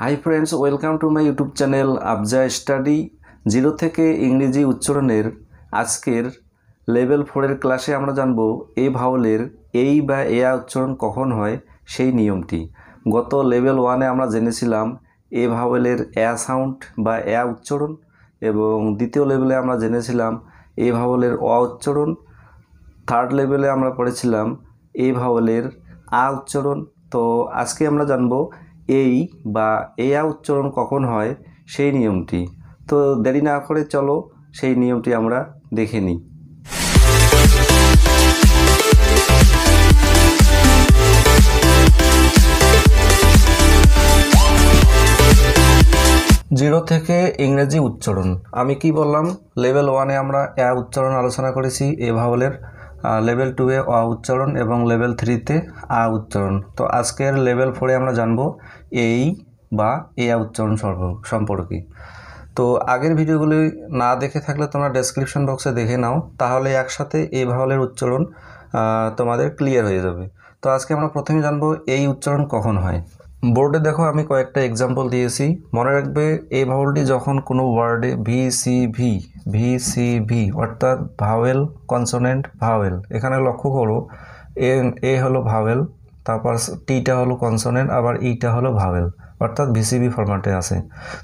high friends welcome to my YouTube channel আবজা study zero থেকে ইংরেজি উচ্চারণের আজকের লেভেল ফোরের ক্লাসে আমরা জানব এ ভাওলের এই বা এয়া উচ্চারণ কখন হয় সেই নিয়মটি গত লেভেল ওয়ানে আমরা জেনেছিলাম এ ভাওয়েলের অ্যা সাউন্ড বা অ্যা উচ্চারণ এবং দ্বিতীয় লেভেলে আমরা জেনেছিলাম এ ভাওয়েলের অ উচ্চারণ থার্ড লেভেলে আমরা পড়েছিলাম এ ভাওয়েলের আ উচ্চারণ তো আজকে আমরা জানবো এই বা এয়া উচ্চারণ কখন হয় সেই নিয়মটি তো দেরি না করে চলো সেই নিয়মটি আমরা দেখে নিই জিরো থেকে ইংরেজি উচ্চারণ আমি কি বললাম লেভেল ওয়ানে আমরা এ উচ্চারণ আলোচনা করেছি এ ভাবলের লেভেল টুয়ে অ উচ্চারণ এবং লেভেল থ্রিতে আ উচ্চারণ তো আজকের লেভেল ফোরে আমরা জানবো এই বা এ উচ্চারণ সম্পর্কে তো আগের ভিডিওগুলি না দেখে থাকলে তোমরা ডেসক্রিপশন বক্সে দেখে নাও তাহলে একসাথে এই ভাওয়ালের উচ্চারণ তোমাদের ক্লিয়ার হয়ে যাবে তো আজকে আমরা প্রথমে জানবো এই উচ্চারণ কখন হয় বোর্ডে দেখো আমি কয়েকটা এক্সাম্পল দিয়েছি মনে রাখবে এই ভাওয়েলটি যখন কোনো ওয়ার্ডে V C V V C V অর্থাৎ ভাওয়েল কনসোনেন্ট ভাওয়েল এখানে লক্ষ্য করো এ এ হলো ভাওয়েল তারপর টিটা হলো কনসোনেন্ট আবার ইটা e হলো ভাওয়েল অর্থাৎ ভিসিবি ফরম্যাটে আছে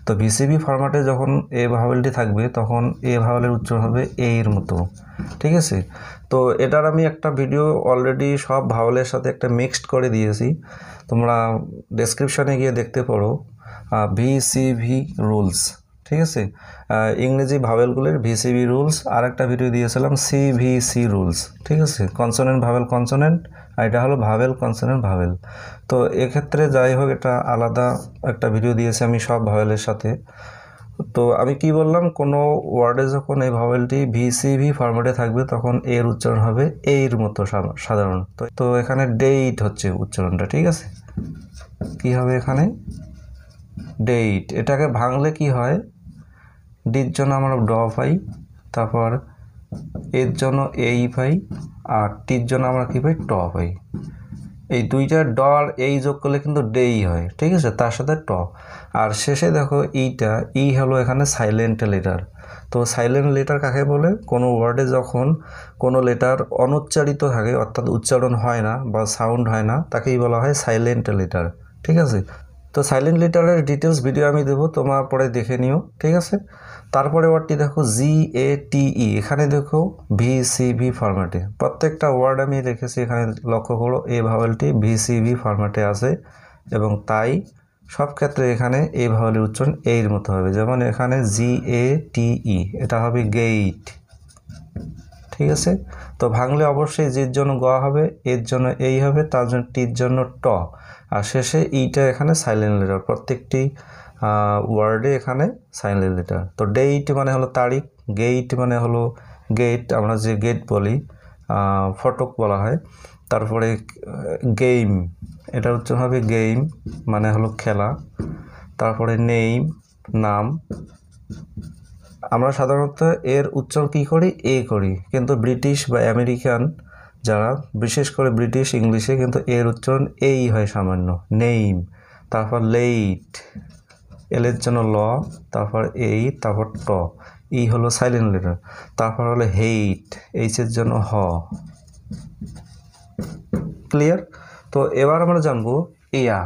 তো ভিসিবি ফরম্যাটে যখন এ ভাওয়েলটি থাকবে তখন এ ভাওয়েলের উচ্চারণ হবে এ এর মতো ঠিক আছে তো এটার আমি একটা ভিডিও অলরেডি সব ভাওয়েলের সাথে একটা মিক্সড করে দিয়েছি তোমরা ডেসক্রিপশানে গিয়ে দেখতে পারো ভি রুলস ঠিক আছে ইংরেজি ভাবেলগুলির ভিসিবি রুলস আর একটা ভিডিও দিয়েছিলাম সিভিসি রুলস ঠিক আছে কনসোনেন্ট ভাবেল কনসোনেন্ট আর এটা হলো ভাবেল কনসোনেন্ট ভাবেল তো এক্ষেত্রে যাই হোক এটা আলাদা একটা ভিডিও দিয়েছি আমি সব ভাবেলের সাথে তো আমি কি বললাম কোনো ওয়ার্ডে যখন এই ভাবেলটি ভিসিভি ফর্মেটে থাকবে তখন এর উচ্চারণ হবে এর মতো সাধারণ তো এখানে ডেইট হচ্ছে উচ্চারণটা ঠিক আছে কি হবে এখানে ডেইট এটাকে ভাঙলে কি হয় ডির জন্য আমরা ড পাই তারপর এর জন্য এই পাই আর টির জন্য আমরা কী পাই ট পাই এই দুইটা ড আর এই যোগ করলে কিন্তু ডেই হয় ঠিক আছে তার সাথে ট আর শেষে দেখো ইটা ই হলো এখানে সাইলেন্ট লেটার তো সাইলেন্ট লেটার কাকে বলে কোনো ওয়ার্ডে যখন কোনো লেটার অনুচ্চারিত থাকে অর্থাৎ উচ্চারণ হয় না বা সাউন্ড হয় না তাকেই বলা হয় সাইলেন্ট লেটার ঠিক আছে তো সাইলেন্ট লিটারের ডিটেলস ভিডিও আমি দেবো তোমার পরে দেখে নিও ঠিক আছে তারপরে ওয়ার্ডটি দেখো জি এ টিই এখানে দেখো ভি সি ভি ফরম্যাটে প্রত্যেকটা ওয়ার্ড আমি রেখেছি এখানে লক্ষ্য করো এ ভাওয়েলটি ভি সি ভি ফরম্যাটে আছে এবং তাই সব ক্ষেত্রে এখানে এ ভাওয়েলের উচ্চারণ এর মতো হবে যেমন এখানে জি এ টিই এটা হবে গেইট ঠিক আছে তো ভাঙলে অবশ্যই জির জন্য গ হবে এর জন্য এই হবে তার জন্য টির জন্য ট আর শেষে ইটা এখানে সাইলেন্ট লেটার প্রত্যেকটি ওয়ার্ডে এখানে সাইলেন্ট লেটার তো ডেইট মানে হলো তারিখ গেইট মানে হলো গেট আমরা যে গেট বলি ফটক বলা হয় তারপরে গেম এটা হচ্ছে হবে গেম মানে হলো খেলা তারপরে নেইম নাম আমরা সাধারণত এর উচ্চারণ কী করি এ করি কিন্তু ব্রিটিশ বা আমেরিকান যারা বিশেষ করে ব্রিটিশ ইংলিশে কিন্তু এর উচ্চারণ এই হয় সামান্য নেইম তারপর লেইট এলের জন্য ল তারপর এই তারপর ট ই হলো সাইলেন্ট লেটার তারপর হলো হেইট এইচের জন্য হ ক্লিয়ার তো এবার আমরা জানবো ইয়া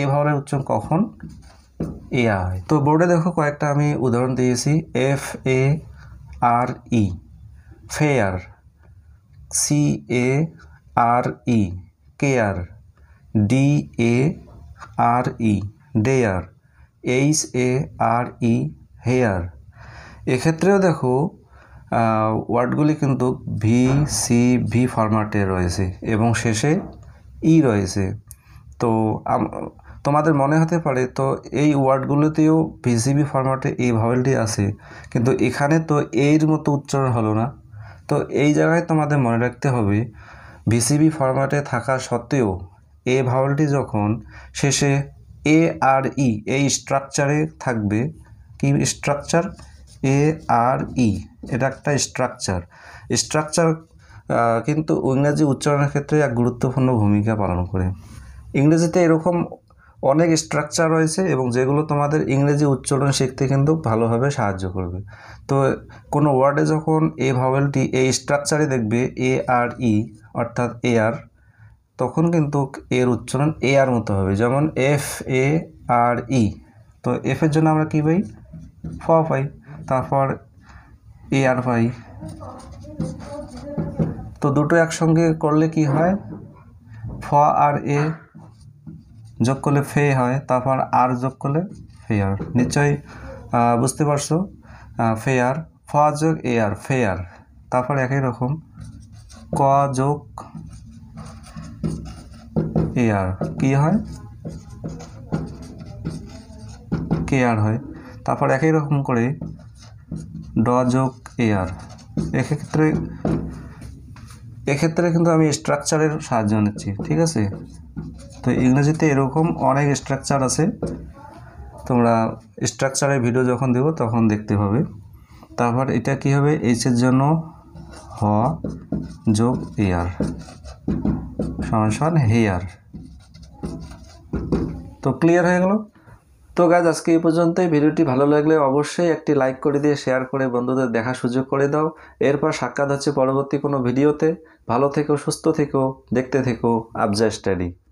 এভাবে ভাওয়ালের উচ্চারণ কখন এআই তো বোর্ডে দেখো কয়েকটা আমি উদাহরণ দিয়েছি F A R E fare C A R E care D A R E dare H A R E hare এক্ষেত্রেও দেখো ওয়ার্ডগুলি কিন্তু ভি সি ভি ফরম্যাটে রয়েছে এবং শেষে ই e রয়েছে তো তোমাদের মনে হতে পারে তো এই ওয়ার্ডগুলোতেও ভিসিবি ফর্ম্যাটে এই ভাওয়েলটি আছে কিন্তু এখানে তো এর মতো উচ্চারণ হলো না তো এই জায়গায় তোমাদের মনে রাখতে হবে ভিসিবি ফর্ম্যাটে থাকা সত্ত্বেও এ ভাওয়েলটি যখন শেষে এ আর ই এই স্ট্রাকচারে থাকবে কি স্ট্রাকচার এ আর ই এটা একটা স্ট্রাকচার স্ট্রাকচার কিন্তু ইংরাজি উচ্চারণের ক্ষেত্রে এক গুরুত্বপূর্ণ ভূমিকা পালন করে ইংরেজিতে এরকম অনেক স্ট্রাকচার রয়েছে এবং যেগুলো তোমাদের ইংরেজি উচ্চারণ শিখতে কিন্তু ভালোভাবে সাহায্য করবে তো কোনো ওয়ার্ডে যখন এ ভাওয়েলটি এই স্ট্রাকচারে দেখবে এ আর ই অর্থাৎ এ আর তখন কিন্তু এর উচ্চারণ এ আর মতো হবে যেমন এফ এ আর ই তো এফের জন্য আমরা কী পাই ফ পাই তারপর এ আর পাই তো দুটো একসঙ্গে করলে কি হয় ফ আর এ যোগ করলে ফে হয় তারপর আর যোগ করলে ফেয়ার নিশ্চয়ই বুঝতে পারছো ফেয়ার ফ যোগ এয়ার ফেয়ার তারপর একই রকম ক যোগ এয়ার কি হয় কেয়ার হয় তারপর একই রকম করে ড যোগ এয়ার এক্ষেত্রে এক্ষেত্রে কিন্তু আমি স্ট্রাকচারের সাহায্য নিচ্ছি ঠিক আছে তো ইংরেজিতে এরকম অনেক স্ট্রাকচার আছে তোমরা স্ট্রাকচারের ভিডিও যখন দেব তখন দেখতে পাবে তারপর এটা কি হবে এইচের জন্য হ যোগ এয়ার সমান হেয়ার তো ক্লিয়ার হয়ে গেল তো গাছ আজকে এই পর্যন্তই ভিডিওটি ভালো লাগলে অবশ্যই একটি লাইক করে দিয়ে শেয়ার করে বন্ধুদের দেখার সুযোগ করে দাও এরপর সাক্ষাৎ হচ্ছে পরবর্তী কোনো ভিডিওতে ভালো থেকো সুস্থ থেকো দেখতে থেকো আবজা স্টাডি